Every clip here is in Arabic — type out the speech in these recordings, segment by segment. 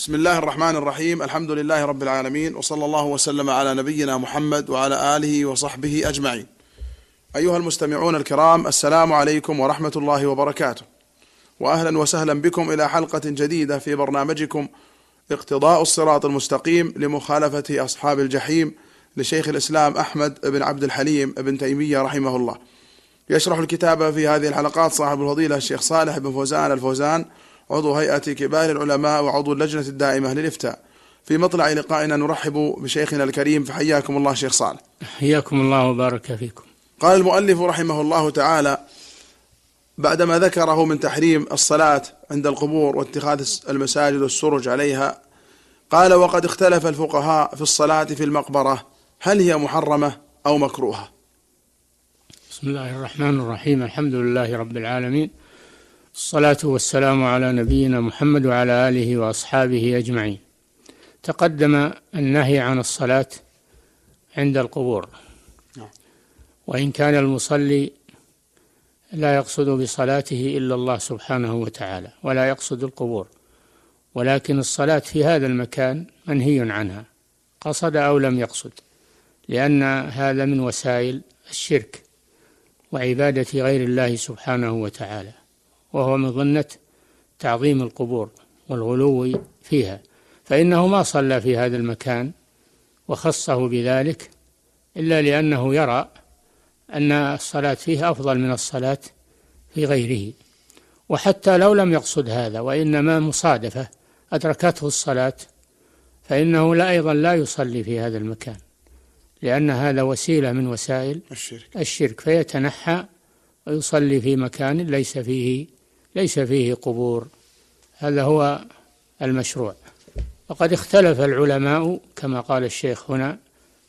بسم الله الرحمن الرحيم الحمد لله رب العالمين وصلى الله وسلم على نبينا محمد وعلى آله وصحبه أجمعين أيها المستمعون الكرام السلام عليكم ورحمة الله وبركاته وأهلا وسهلا بكم إلى حلقة جديدة في برنامجكم اقتضاء الصراط المستقيم لمخالفة أصحاب الجحيم لشيخ الإسلام أحمد بن عبد الحليم بن تيمية رحمه الله يشرح الكتاب في هذه الحلقات صاحب الفضيلة الشيخ صالح بن فوزان الفوزان عضو هيئة كبار العلماء وعضو اللجنة الدائمة للإفتاء في مطلع لقائنا نرحب بشيخنا الكريم فحياكم الله شيخ صالح حياكم الله وبارك فيكم قال المؤلف رحمه الله تعالى بعدما ذكره من تحريم الصلاة عند القبور واتخاذ المساجد والسرج عليها قال وقد اختلف الفقهاء في الصلاة في المقبرة هل هي محرمة أو مكروهة بسم الله الرحمن الرحيم الحمد لله رب العالمين الصلاة والسلام على نبينا محمد وعلى آله وأصحابه أجمعين تقدم النهي عن الصلاة عند القبور نعم. وإن كان المصلي لا يقصد بصلاته إلا الله سبحانه وتعالى ولا يقصد القبور ولكن الصلاة في هذا المكان منهي عنها قصد أو لم يقصد لأن هذا من وسائل الشرك وعبادة غير الله سبحانه وتعالى وهو من ظنة تعظيم القبور والغلو فيها فإنه ما صلى في هذا المكان وخصه بذلك إلا لأنه يرى أن الصلاة فيه أفضل من الصلاة في غيره وحتى لو لم يقصد هذا وإنما مصادفة أدركته الصلاة فإنه لا أيضا لا يصلي في هذا المكان لأن هذا وسيلة من وسائل الشرك, الشرك فيتنحى ويصلي في مكان ليس فيه ليس فيه قبور هذا هو المشروع وقد اختلف العلماء كما قال الشيخ هنا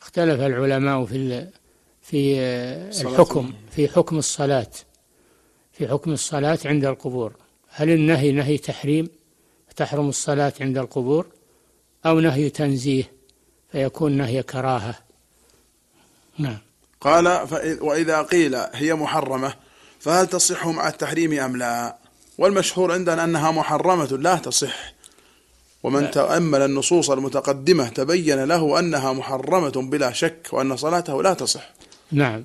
اختلف العلماء في في الحكم في حكم الصلاة في حكم الصلاة عند القبور هل النهي نهي تحريم تحرم الصلاة عند القبور أو نهي تنزيه فيكون نهي كراهة نعم قال وإذا قيل هي محرمة فهل تصح مع التحريم أم لا والمشهور عندنا أنها محرمة لا تصح ومن تأمل النصوص المتقدمة تبين له أنها محرمة بلا شك وأن صلاته لا تصح نعم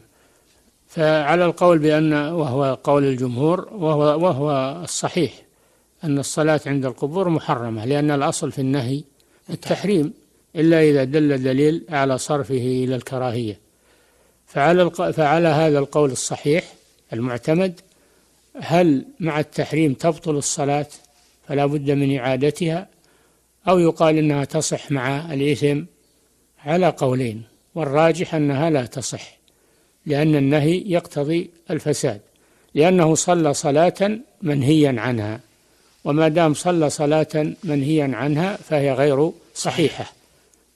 فعلى القول بأن وهو قول الجمهور وهو, وهو الصحيح أن الصلاة عند القبور محرمة لأن الأصل في النهي التحريم إلا إذا دل دليل على صرفه إلى الكراهية فعلى, فعلى هذا القول الصحيح المعتمد هل مع التحريم تبطل الصلاة فلا بد من إعادتها أو يقال أنها تصح مع الإثم على قولين والراجح أنها لا تصح لأن النهي يقتضي الفساد لأنه صلى صلاة منهيا عنها وما دام صلى صلاة منهيا عنها فهي غير صحيحة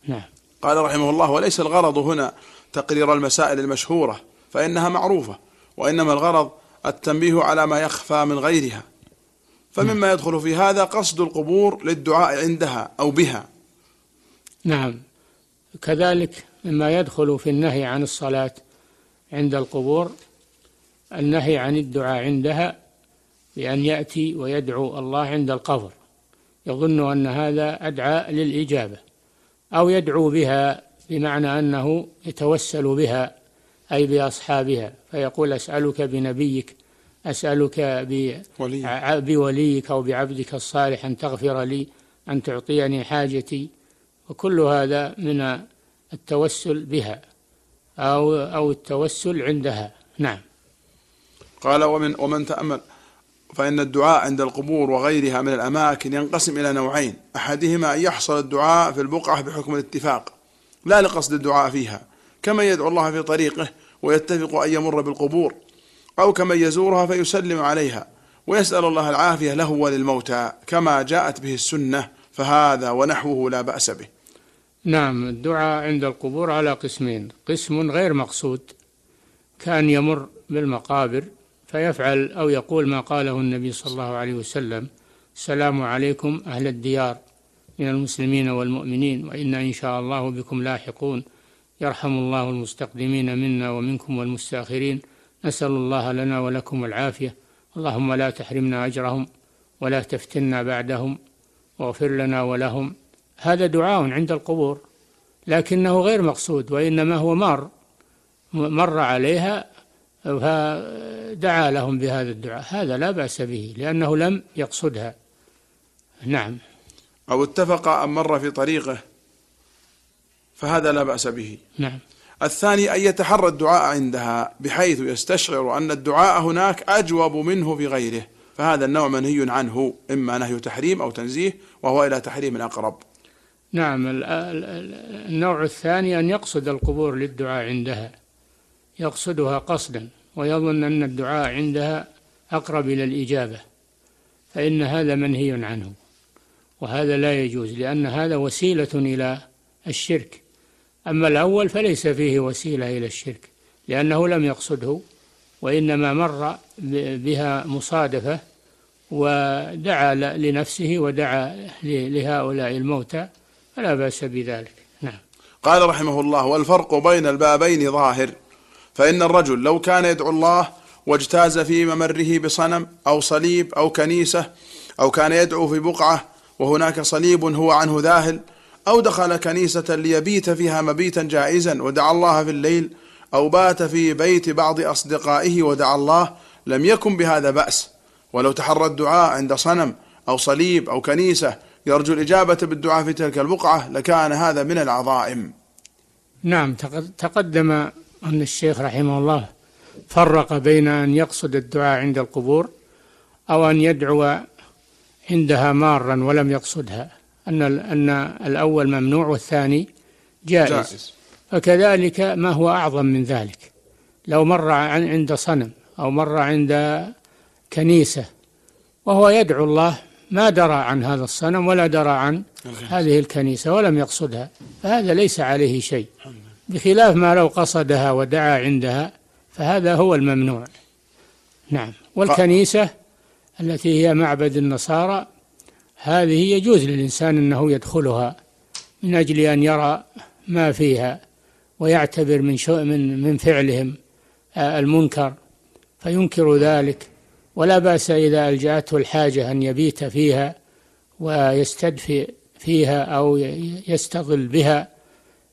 نعم قال رحمه الله وليس الغرض هنا تقرير المسائل المشهورة فإنها معروفة وإنما الغرض التنبيه على ما يخفى من غيرها فمما نعم. يدخل في هذا قصد القبور للدعاء عندها أو بها نعم كذلك مما يدخل في النهي عن الصلاة عند القبور النهي عن الدعاء عندها بأن يأتي ويدعو الله عند القبر يظن أن هذا أدعى للإجابة أو يدعو بها بمعنى أنه يتوسل بها أي بأصحابها فيقول أسألك بنبيك أسألك بوليك أو بعبدك الصالح أن تغفر لي أن تعطيني حاجتي وكل هذا من التوسل بها أو أو التوسل عندها نعم قال ومن ومن تأمل فإن الدعاء عند القبور وغيرها من الأماكن ينقسم إلى نوعين أحدهما أن يحصل الدعاء في البقعة بحكم الاتفاق لا لقصد الدعاء فيها كمن يدعو الله في طريقه ويتفق أن يمر بالقبور أو كمن يزورها فيسلم عليها ويسأل الله العافية له وللموتى كما جاءت به السنة فهذا ونحوه لا بأس به نعم الدعاء عند القبور على قسمين قسم غير مقصود كان يمر بالمقابر فيفعل أو يقول ما قاله النبي صلى الله عليه وسلم السلام عليكم أهل الديار من المسلمين والمؤمنين وإنا إن شاء الله بكم لاحقون يرحم الله المستقدمين منا ومنكم والمستاخرين نسأل الله لنا ولكم العافية اللهم لا تحرمنا أجرهم ولا تفتنا بعدهم واغفر لنا ولهم هذا دعاء عند القبور لكنه غير مقصود وإنما هو مر مر عليها فدعا لهم بهذا الدعاء هذا لا بأس به لأنه لم يقصدها نعم أو اتفق أم مر في طريقه فهذا لا بأس به نعم الثاني أن يتحرى الدعاء عندها بحيث يستشعر أن الدعاء هناك أجوب منه في غيره فهذا النوع منهي عنه إما نهي تحريم أو تنزيه وهو إلى تحريم أقرب نعم النوع الثاني أن يقصد القبور للدعاء عندها يقصدها قصدا ويظن أن الدعاء عندها أقرب إلى الإجابة فإن هذا منهي عنه وهذا لا يجوز لأن هذا وسيلة إلى الشرك أما الأول فليس فيه وسيلة إلى الشرك لأنه لم يقصده وإنما مر بها مصادفة ودعا لنفسه ودعا لهؤلاء الموتى فلا بأس بذلك نعم قال رحمه الله والفرق بين البابين ظاهر فإن الرجل لو كان يدعو الله واجتاز في ممره بصنم أو صليب أو كنيسة أو كان يدعو في بقعة وهناك صليب هو عنه ذاهل أو دخل كنيسة ليبيت فيها مبيتا جائزا ودعا الله في الليل أو بات في بيت بعض أصدقائه ودعا الله لم يكن بهذا بأس ولو تحرى الدعاء عند صنم أو صليب أو كنيسة يرجو الإجابة بالدعاء في تلك البقعة لكان هذا من العظائم نعم تقدم أن الشيخ رحمه الله فرق بين أن يقصد الدعاء عند القبور أو أن يدعو عندها مارا ولم يقصدها أن أن الأول ممنوع والثاني جائز, جائز. فكذلك ما هو أعظم من ذلك لو مر عن عند صنم أو مر عند كنيسة وهو يدعو الله ما درى عن هذا الصنم ولا درى عن هذه الكنيسة ولم يقصدها فهذا ليس عليه شيء بخلاف ما لو قصدها ودعا عندها فهذا هو الممنوع نعم والكنيسة التي هي معبد النصارى هذه يجوز للإنسان أنه يدخلها من أجل أن يرى ما فيها ويعتبر من شو من من فعلهم آه، المنكر فينكر ذلك ولا بأس إذا ألجأته الحاجة أن يبيت فيها ويستدفئ فيها أو يستظل بها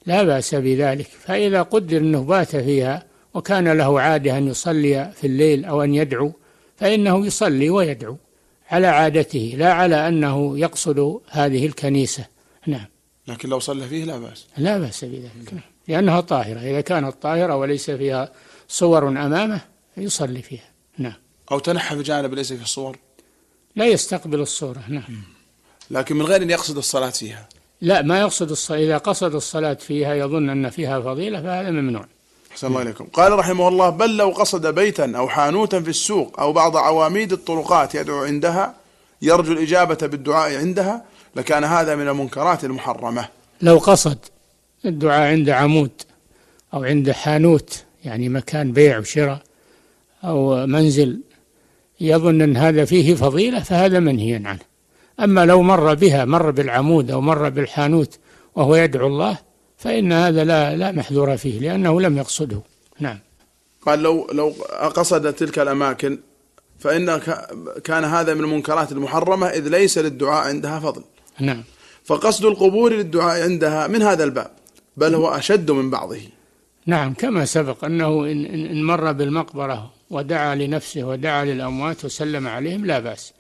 لا بأس بذلك فإذا قدر أنه بات فيها وكان له عادة أن يصلي في الليل أو أن يدعو فإنه يصلي ويدعو على عادته لا على أنه يقصد هذه الكنيسة نعم لكن لو صلى فيه لا بأس لا بأس بذلك نعم. لأنها طاهرة إذا كانت طاهرة وليس فيها صور أمامه يصلي فيها نعم أو تنحى بجانب ليس في الصور لا يستقبل الصورة نعم لكن من غير أن يقصد الصلاة فيها لا ما يقصد الصلاة إذا قصد الصلاة فيها يظن أن فيها فضيلة فهذا ممنوع أحسن الله إليكم قال رحمه الله بل لو قصد بيتا أو حانوتا في السوق أو بعض عواميد الطرقات يدعو عندها يرجو الإجابة بالدعاء عندها لكان هذا من المنكرات المحرمة لو قصد الدعاء عند عمود أو عند حانوت يعني مكان بيع وشراء أو منزل يظن أن هذا فيه فضيلة فهذا منهي عنه أما لو مر بها مر بالعمود أو مر بالحانوت وهو يدعو الله فإن هذا لا لا محذور فيه لأنه لم يقصده نعم قال لو لو قصد تلك الأماكن فإن كان هذا من المنكرات المحرمة إذ ليس للدعاء عندها فضل نعم فقصد القبور للدعاء عندها من هذا الباب بل هو أشد من بعضه نعم كما سبق أنه إن, إن مر بالمقبرة ودعا لنفسه ودعا للأموات وسلم عليهم لا بأس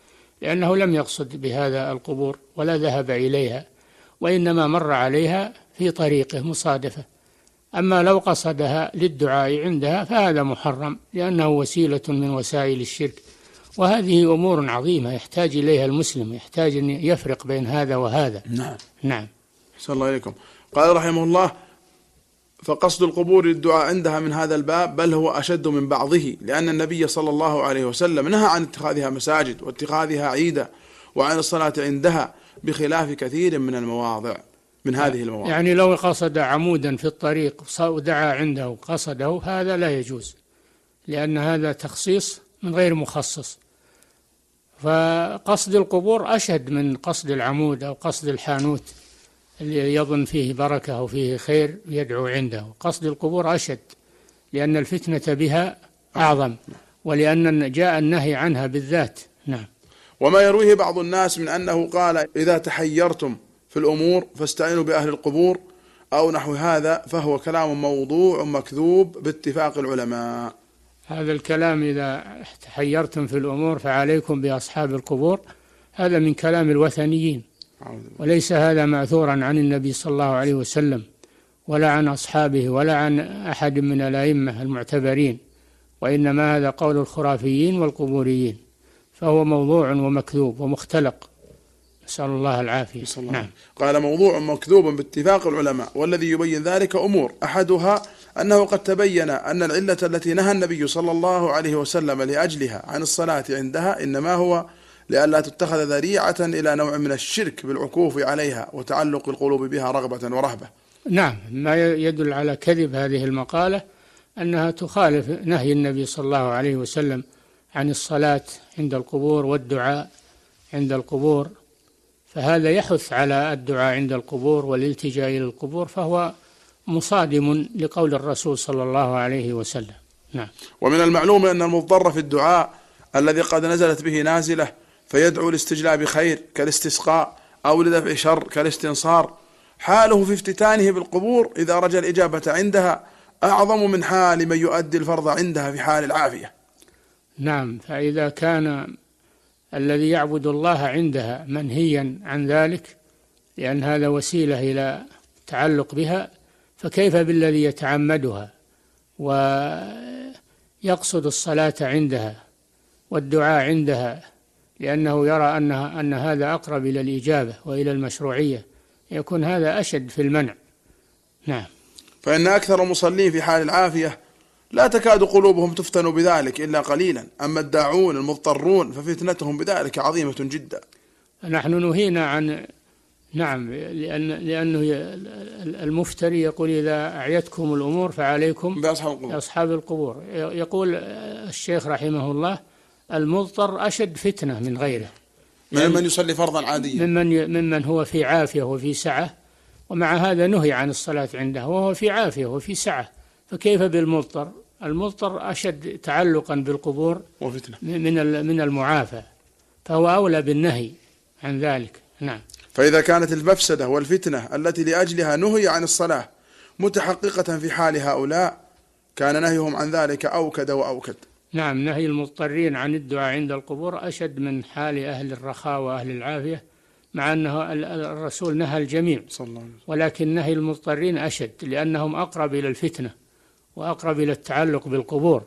لأنه لم يقصد بهذا القبور ولا ذهب إليها وإنما مر عليها في طريقه مصادفة أما لو قصدها للدعاء عندها فهذا محرم لأنه وسيلة من وسائل الشرك وهذه أمور عظيمة يحتاج إليها المسلم يحتاج أن يفرق بين هذا وهذا نعم نعم صلى الله عليكم قال رحمه الله فقصد القبور للدعاء عندها من هذا الباب بل هو أشد من بعضه لأن النبي صلى الله عليه وسلم نهى عن اتخاذها مساجد واتخاذها عيدا وعن الصلاة عندها بخلاف كثير من المواضع من آه، هذه المواقف يعني لو قصد عمودا في الطريق ودعا عنده قصده هذا لا يجوز لأن هذا تخصيص من غير مخصص فقصد القبور أشد من قصد العمود أو قصد الحانوت اللي يظن فيه بركة أو فيه خير يدعو عنده قصد القبور أشد لأن الفتنة بها آه. أعظم ولأن جاء النهي عنها بالذات نعم وما يرويه بعض الناس من أنه قال إذا تحيرتم في الأمور فاستعينوا بأهل القبور أو نحو هذا فهو كلام موضوع مكذوب باتفاق العلماء هذا الكلام إذا تحيرتم في الأمور فعليكم بأصحاب القبور هذا من كلام الوثنيين وليس هذا ماثورا عن النبي صلى الله عليه وسلم ولا عن أصحابه ولا عن أحد من الأئمة المعتبرين وإنما هذا قول الخرافيين والقبوريين فهو موضوع ومكذوب ومختلق نسأل الله العافية الله. نعم. قال موضوع مكذوب باتفاق العلماء والذي يبين ذلك أمور أحدها أنه قد تبين أن العلة التي نهى النبي صلى الله عليه وسلم لأجلها عن الصلاة عندها إنما هو لئلا تتخذ ذريعة إلى نوع من الشرك بالعكوف عليها وتعلق القلوب بها رغبة ورهبة نعم ما يدل على كذب هذه المقالة أنها تخالف نهي النبي صلى الله عليه وسلم عن الصلاة عند القبور والدعاء عند القبور فهذا يحث على الدعاء عند القبور والالتجاء إلى القبور فهو مصادم لقول الرسول صلى الله عليه وسلم نعم ومن المعلوم أن المضطر في الدعاء الذي قد نزلت به نازلة فيدعو لاستجلاب خير كالاستسقاء أو لدفع شر كالاستنصار حاله في افتتانه بالقبور إذا رجى الإجابة عندها أعظم من حال من يؤدي الفرض عندها في حال العافية نعم فإذا كان الذي يعبد الله عندها منهيا عن ذلك لأن هذا وسيلة إلى تعلق بها فكيف بالذي يتعمدها ويقصد الصلاة عندها والدعاء عندها لأنه يرى أنها أن هذا أقرب إلى الإجابة وإلى المشروعية يكون هذا أشد في المنع نعم فإن أكثر المصلين في حال العافية لا تكاد قلوبهم تفتن بذلك إلا قليلا أما الداعون المضطرون ففتنتهم بذلك عظيمة جدا نحن نهينا عن نعم لأن لأنه المفتري يقول إذا أعيتكم الأمور فعليكم بأصحاب القبور, بأصحاب القبور. يقول الشيخ رحمه الله المضطر أشد فتنة من غيره من من يصلي فرضا عاديا ممن ممن هو في عافية وفي سعة ومع هذا نهي عن الصلاة عنده وهو في عافية وفي سعة فكيف بالمضطر المضطر أشد تعلقا بالقبور وفتنة من من المعافى فهو أولى بالنهي عن ذلك نعم فإذا كانت المفسدة والفتنة التي لأجلها نهي عن الصلاة متحققة في حال هؤلاء كان نهيهم عن ذلك أوكد وأوكد نعم نهي المضطرين عن الدعاء عند القبور أشد من حال أهل الرخاء وأهل العافية مع أنه الرسول نهى الجميع صلى الله عليه وسلم. ولكن نهي المضطرين أشد لأنهم أقرب إلى الفتنة وأقرب إلى التعلق بالقبور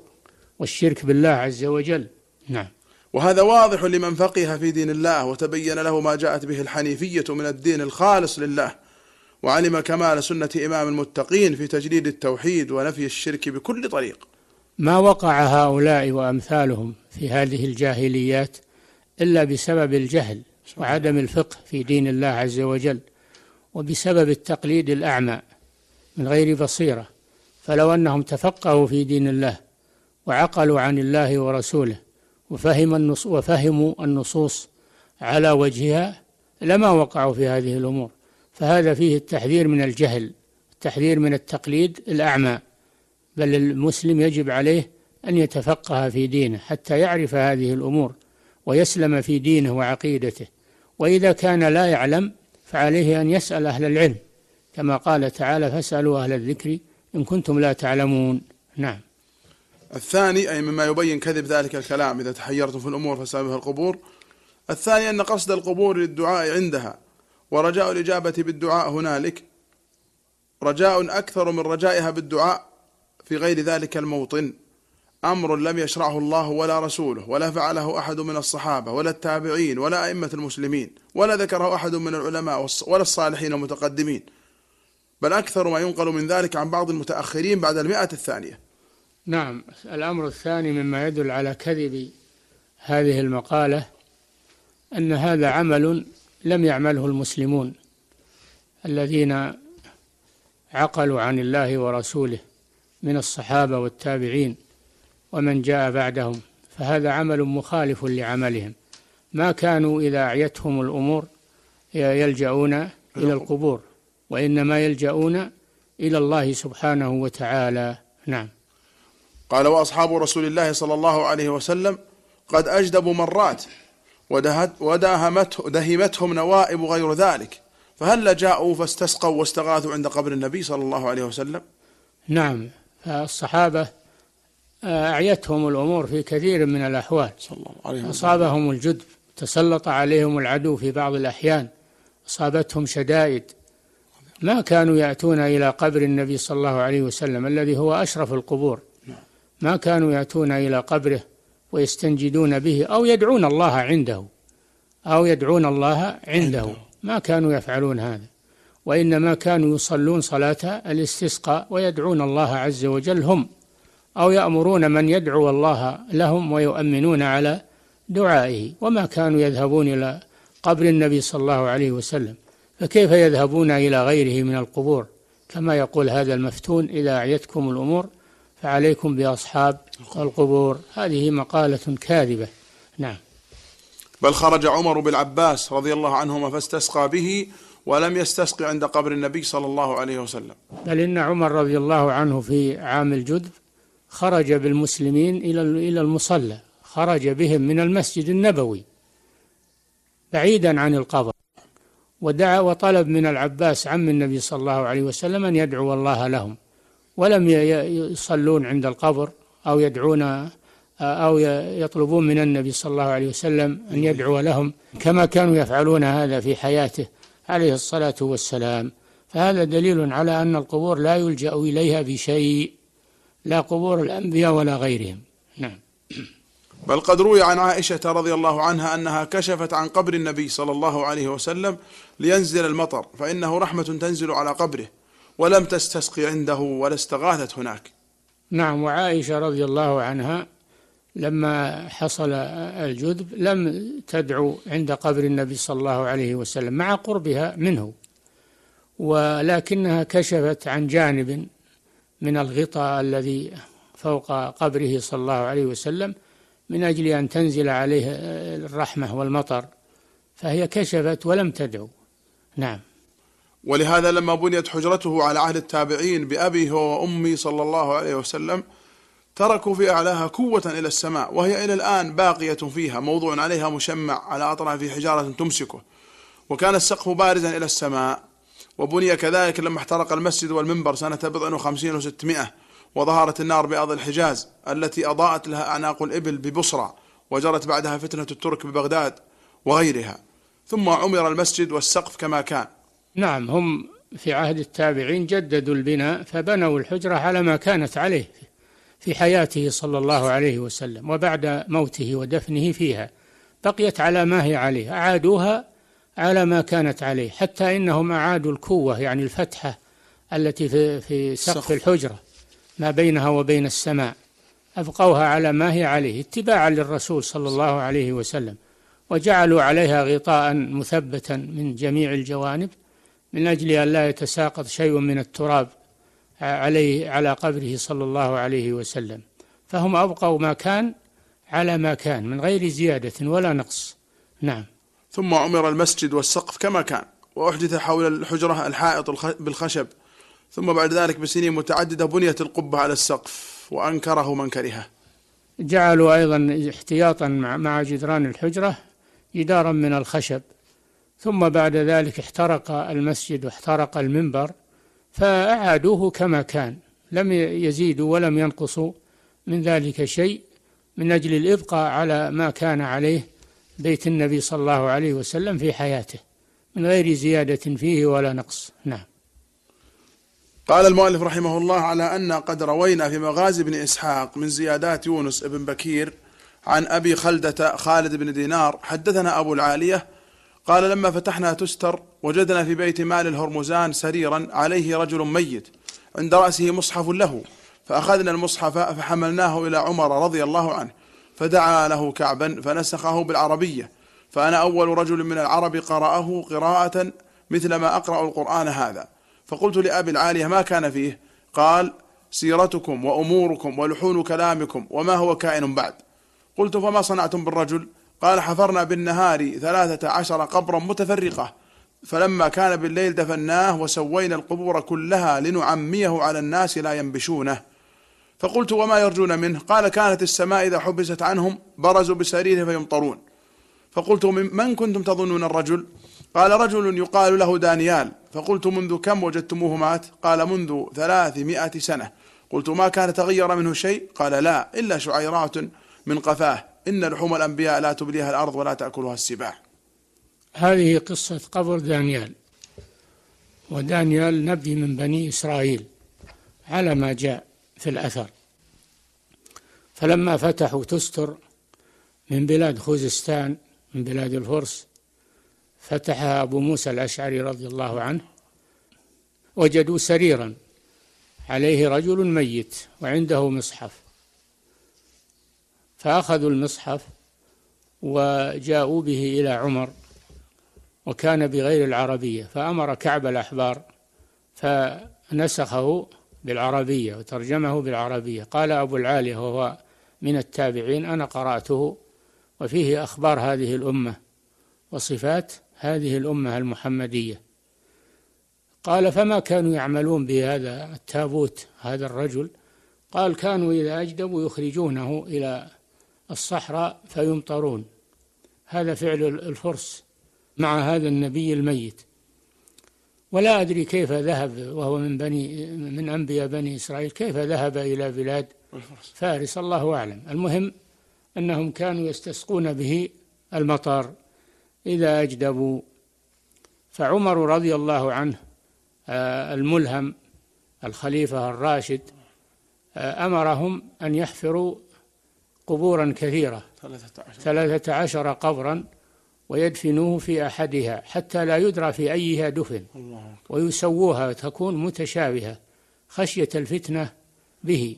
والشرك بالله عز وجل نعم وهذا واضح لمن فقه في دين الله وتبين له ما جاءت به الحنيفية من الدين الخالص لله وعلم كمال سنة إمام المتقين في تجديد التوحيد ونفي الشرك بكل طريق ما وقع هؤلاء وأمثالهم في هذه الجاهليات إلا بسبب الجهل وعدم الفقه في دين الله عز وجل وبسبب التقليد الأعمى من غير بصيره فلو أنهم تفقهوا في دين الله وعقلوا عن الله ورسوله وفهم النص وفهموا النصوص على وجهها لما وقعوا في هذه الأمور فهذا فيه التحذير من الجهل التحذير من التقليد الأعمى بل المسلم يجب عليه أن يتفقه في دينه حتى يعرف هذه الأمور ويسلم في دينه وعقيدته وإذا كان لا يعلم فعليه أن يسأل أهل العلم كما قال تعالى فاسألوا أهل الذكر إن كنتم لا تعلمون نعم الثاني أي مما يبين كذب ذلك الكلام إذا تحيرتم في الأمور فسببها القبور الثاني أن قصد القبور للدعاء عندها ورجاء الإجابة بالدعاء هنالك رجاء أكثر من رجائها بالدعاء في غير ذلك الموطن أمر لم يشرعه الله ولا رسوله ولا فعله أحد من الصحابة ولا التابعين ولا أئمة المسلمين ولا ذكره أحد من العلماء ولا الصالحين المتقدمين بل أكثر ما ينقل من ذلك عن بعض المتأخرين بعد المئة الثانية نعم الأمر الثاني مما يدل على كذب هذه المقالة أن هذا عمل لم يعمله المسلمون الذين عقلوا عن الله ورسوله من الصحابة والتابعين ومن جاء بعدهم فهذا عمل مخالف لعملهم ما كانوا إذا أعيتهم الأمور يلجؤون إلى القبور وإنما يلجأون إلى الله سبحانه وتعالى نعم قال وأصحاب رسول الله صلى الله عليه وسلم قد أجدبوا مرات وداهمته دهمتهم نوائب غير ذلك فهل جاءوا فاستسقوا واستغاثوا عند قبر النبي صلى الله عليه وسلم نعم الصحابة آه، أعيتهم الأمور في كثير من الأحوال صلى الله عليه وسلم. أصابهم الجدب تسلط عليهم العدو في بعض الأحيان أصابتهم شدائد ما كانوا يأتون إلى قبر النبي صلى الله عليه وسلم الذي هو أشرف القبور ما كانوا يأتون إلى قبره ويستنجدون به أو يدعون الله عنده أو يدعون الله عنده ما كانوا يفعلون هذا وإنما كانوا يصلون صلاة الاستسقاء ويدعون الله عز وجل هم أو يأمرون من يدعو الله لهم ويؤمنون على دعائه وما كانوا يذهبون إلى قبر النبي صلى الله عليه وسلم فكيف يذهبون إلى غيره من القبور كما يقول هذا المفتون إذا أعيتكم الأمور فعليكم بأصحاب القبور هذه مقالة كاذبة نعم بل خرج عمر بالعباس رضي الله عنهما فاستسقى به ولم يستسق عند قبر النبي صلى الله عليه وسلم بل إن عمر رضي الله عنه في عام الجد خرج بالمسلمين إلى إلى المصلى خرج بهم من المسجد النبوي بعيدا عن القبر ودعا وطلب من العباس عم النبي صلى الله عليه وسلم أن يدعو الله لهم ولم يصلون عند القبر أو يدعون أو يطلبون من النبي صلى الله عليه وسلم أن إيه. يدعو لهم كما كانوا يفعلون هذا في حياته عليه الصلاة والسلام فهذا دليل على أن القبور لا يلجأ إليها بشيء لا قبور الأنبياء ولا غيرهم نعم بل قد روي عن عائشة رضي الله عنها أنها كشفت عن قبر النبي صلى الله عليه وسلم لينزل المطر فإنه رحمة تنزل على قبره ولم تستسقي عنده ولا استغاثت هناك نعم وعائشة رضي الله عنها لما حصل الجذب لم تدعو عند قبر النبي صلى الله عليه وسلم مع قربها منه ولكنها كشفت عن جانب من الغطاء الذي فوق قبره صلى الله عليه وسلم من أجل أن تنزل عليه الرحمة والمطر فهي كشفت ولم تدعو نعم ولهذا لما بنيت حجرته على عهد التابعين بأبيه وأمي صلى الله عليه وسلم تركوا في أعلاها كوة إلى السماء وهي إلى الآن باقية فيها موضوع عليها مشمع على في حجارة تمسكه وكان السقف بارزا إلى السماء وبني كذلك لما احترق المسجد والمنبر سنة بضع وخمسين وستمائة وظهرت النار بأرض الحجاز التي أضاءت لها أعناق الإبل ببصرة وجرت بعدها فتنة الترك ببغداد وغيرها ثم عمر المسجد والسقف كما كان نعم هم في عهد التابعين جددوا البناء فبنوا الحجرة على ما كانت عليه في حياته صلى الله عليه وسلم وبعد موته ودفنه فيها بقيت على ما هي عليه أعادوها على ما كانت عليه حتى إنهم أعادوا الكوة يعني الفتحة التي في, في سقف الحجرة ما بينها وبين السماء أبقوها على ما هي عليه اتباعا للرسول صلى الله عليه وسلم وجعلوا عليها غطاء مثبتا من جميع الجوانب من أجل أن لا يتساقط شيء من التراب عليه على قبره صلى الله عليه وسلم فهم أبقوا ما كان على ما كان من غير زيادة ولا نقص نعم ثم عمر المسجد والسقف كما كان وأحدث حول الحجرة الحائط بالخشب ثم بعد ذلك بسنين متعددة بنيت القبة على السقف وأنكره من كرهه جعلوا أيضا احتياطا مع جدران الحجرة جدارا من الخشب ثم بعد ذلك احترق المسجد واحترق المنبر فأعادوه كما كان لم يزيدوا ولم ينقصوا من ذلك شيء من أجل الإبقاء على ما كان عليه بيت النبي صلى الله عليه وسلم في حياته من غير زيادة فيه ولا نقص نعم قال المؤلف رحمه الله على أن قد روينا في مغازي بن إسحاق من زيادات يونس بن بكير عن أبي خلدة خالد بن دينار حدثنا أبو العالية قال لما فتحنا تستر وجدنا في بيت مال الهرمزان سريرا عليه رجل ميت عند رأسه مصحف له فأخذنا المصحف فحملناه إلى عمر رضي الله عنه فدعا له كعبا فنسخه بالعربية فأنا أول رجل من العرب قرأه قراءة مثل ما أقرأ القرآن هذا فقلت لأبي العالية ما كان فيه قال سيرتكم وأموركم ولحون كلامكم وما هو كائن بعد قلت فما صنعتم بالرجل قال حفرنا بالنهار ثلاثة عشر قبرا متفرقة فلما كان بالليل دفناه وسوينا القبور كلها لنعميه على الناس لا ينبشونه فقلت وما يرجون منه قال كانت السماء إذا حبست عنهم برزوا بسرير فيمطرون فقلت من كنتم تظنون الرجل قال رجل يقال له دانيال فقلت منذ كم وجدتموه مات قال منذ ثلاثمائة سنة قلت ما كان تغير منه شيء قال لا إلا شعيرات من قفاه إن لحوم الأنبياء لا تبليها الأرض ولا تأكلها السباع هذه قصة قبر دانيال ودانيال نبي من بني إسرائيل على ما جاء في الأثر فلما فتحوا تستر من بلاد خوزستان من بلاد الفرس فتحها أبو موسى الأشعري رضي الله عنه وجدوا سريرا عليه رجل ميت وعنده مصحف فأخذوا المصحف وجاءوا به إلى عمر وكان بغير العربية فأمر كعب الأحبار فنسخه بالعربية وترجمه بالعربية قال أبو العالي وهو من التابعين أنا قرأته وفيه أخبار هذه الأمة وصفات هذه الأمة المحمدية قال فما كانوا يعملون بهذا التابوت هذا الرجل قال كانوا إذا أجدبوا يخرجونه إلى الصحراء فيمطرون هذا فعل الفرس مع هذا النبي الميت ولا أدري كيف ذهب وهو من بني من أنبياء بني إسرائيل كيف ذهب إلى بلاد فارس الله أعلم المهم أنهم كانوا يستسقون به المطر إذا أجدبوا فعمر رضي الله عنه آه، الملهم الخليفة الراشد آه، أمرهم أن يحفروا قبورا كثيرة ثلاثة عشر قبرا ويدفنوه في أحدها حتى لا يدرى في أيها دفن ويسووها تكون متشابهة خشية الفتنة به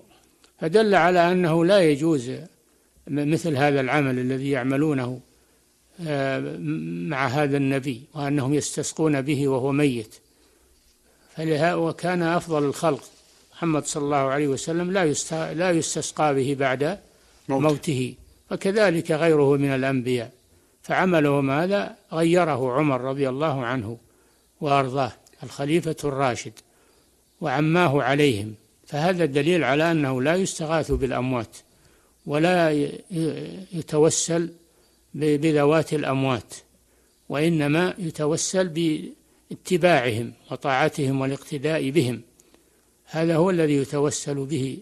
فدل على أنه لا يجوز مثل هذا العمل الذي يعملونه آه، مع هذا النبي وأنهم يستسقون به وهو ميت فلها وكان أفضل الخلق محمد صلى الله عليه وسلم لا لا يستسقى به بعد موت. موته وكذلك غيره من الأنبياء فعملهم هذا غيره عمر رضي الله عنه وأرضاه الخليفة الراشد وعماه عليهم فهذا دليل على أنه لا يستغاث بالأموات ولا يتوسل بذوات الأموات وإنما يتوسل باتباعهم وطاعتهم والاقتداء بهم هذا هو الذي يتوسل به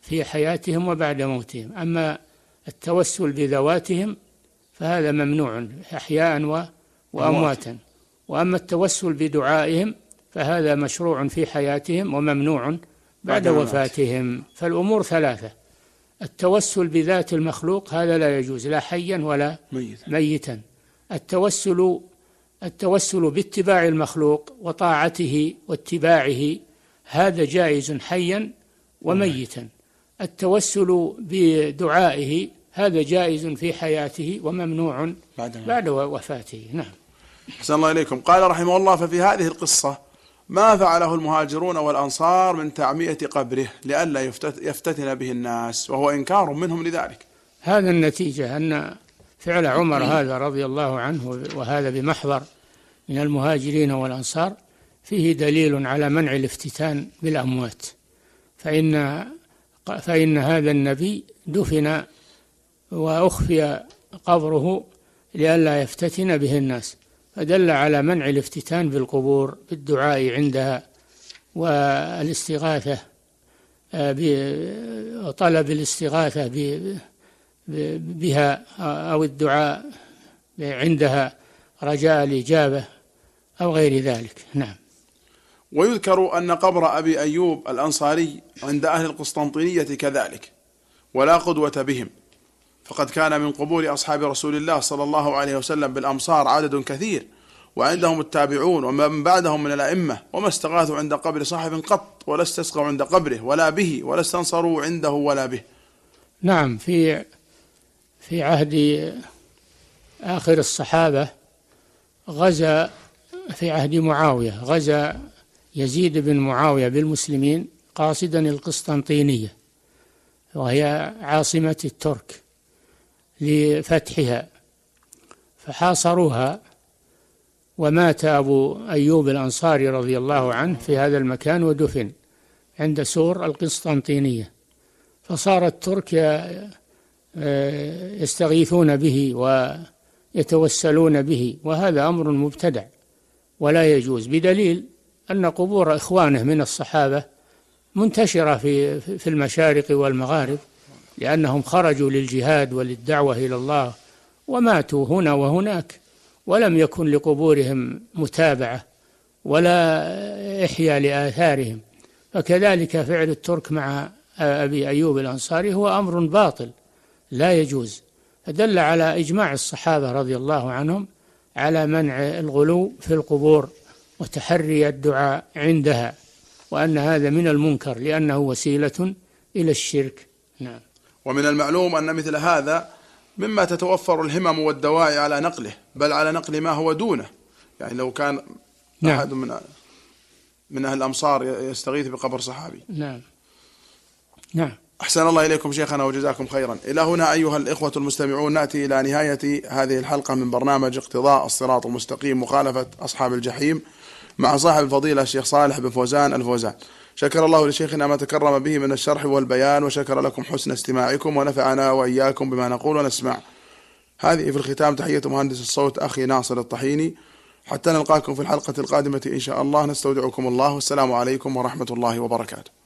في حياتهم وبعد موتهم أما التوسل بذواتهم فهذا ممنوع أحياء وأمواتا وأما التوسل بدعائهم فهذا مشروع في حياتهم وممنوع بعد وفاتهم فالأمور ثلاثة التوسل بذات المخلوق هذا لا يجوز لا حيا ولا ميتا, ميتا. التوسل التوسل باتباع المخلوق وطاعته واتباعه هذا جائز حيا وميتا التوسل بدعائه هذا جائز في حياته وممنوع بعد, بعد وفاته نعم أحسن الله إليكم قال رحمه الله ففي هذه القصة ما فعله المهاجرون والأنصار من تعمية قبره لئلا يفتتن به الناس وهو إنكار منهم لذلك هذا النتيجة أن فعل عمر هذا رضي الله عنه وهذا بمحضر من المهاجرين والأنصار فيه دليل على منع الافتتان بالأموات فإن فإن هذا النبي دفن وأخفي قبره لئلا يفتتن به الناس فدل على منع الافتتان بالقبور بالدعاء عندها والاستغاثة آه، طلب الاستغاثة بها آه، أو الدعاء عندها رجاء الإجابة أو غير ذلك نعم ويذكر أن قبر أبي أيوب الأنصاري عند أهل القسطنطينية كذلك ولا قدوة بهم فقد كان من قبور أصحاب رسول الله صلى الله عليه وسلم بالأمصار عدد كثير وعندهم التابعون ومن بعدهم من الأئمة وما استغاثوا عند قبر صاحب قط ولا استسقوا عند قبره ولا به ولا استنصروا عنده ولا به نعم في في عهد آخر الصحابة غزا في عهد معاوية غزا يزيد بن معاوية بالمسلمين قاصدا القسطنطينية وهي عاصمة الترك لفتحها فحاصروها ومات أبو أيوب الأنصاري رضي الله عنه في هذا المكان ودفن عند سور القسطنطينية فصار الترك آه، يستغيثون به ويتوسلون به وهذا أمر مبتدع ولا يجوز بدليل أن قبور إخوانه من الصحابة منتشرة في في المشارق والمغارب لأنهم خرجوا للجهاد وللدعوة إلى الله وماتوا هنا وهناك ولم يكن لقبورهم متابعة ولا إحيا لآثارهم فكذلك فعل الترك مع أبي أيوب الأنصاري هو أمر باطل لا يجوز فدل على إجماع الصحابة رضي الله عنهم على منع الغلو في القبور وتحري الدعاء عندها وأن هذا من المنكر لأنه وسيلة إلى الشرك نعم ومن المعلوم أن مثل هذا مما تتوفر الهمم والدواعي على نقله بل على نقل ما هو دونه يعني لو كان نعم. أحد من من أهل الأمصار يستغيث بقبر صحابي نعم نعم أحسن الله إليكم شيخنا وجزاكم خيرا إلى هنا أيها الإخوة المستمعون نأتي إلى نهاية هذه الحلقة من برنامج اقتضاء الصراط المستقيم مخالفة أصحاب الجحيم مع صاحب الفضيلة الشيخ صالح بن فوزان الفوزان شكر الله لشيخنا ما تكرم به من الشرح والبيان وشكر لكم حسن استماعكم ونفعنا وإياكم بما نقول ونسمع هذه في الختام تحية مهندس الصوت أخي ناصر الطحيني حتى نلقاكم في الحلقة القادمة إن شاء الله نستودعكم الله والسلام عليكم ورحمة الله وبركاته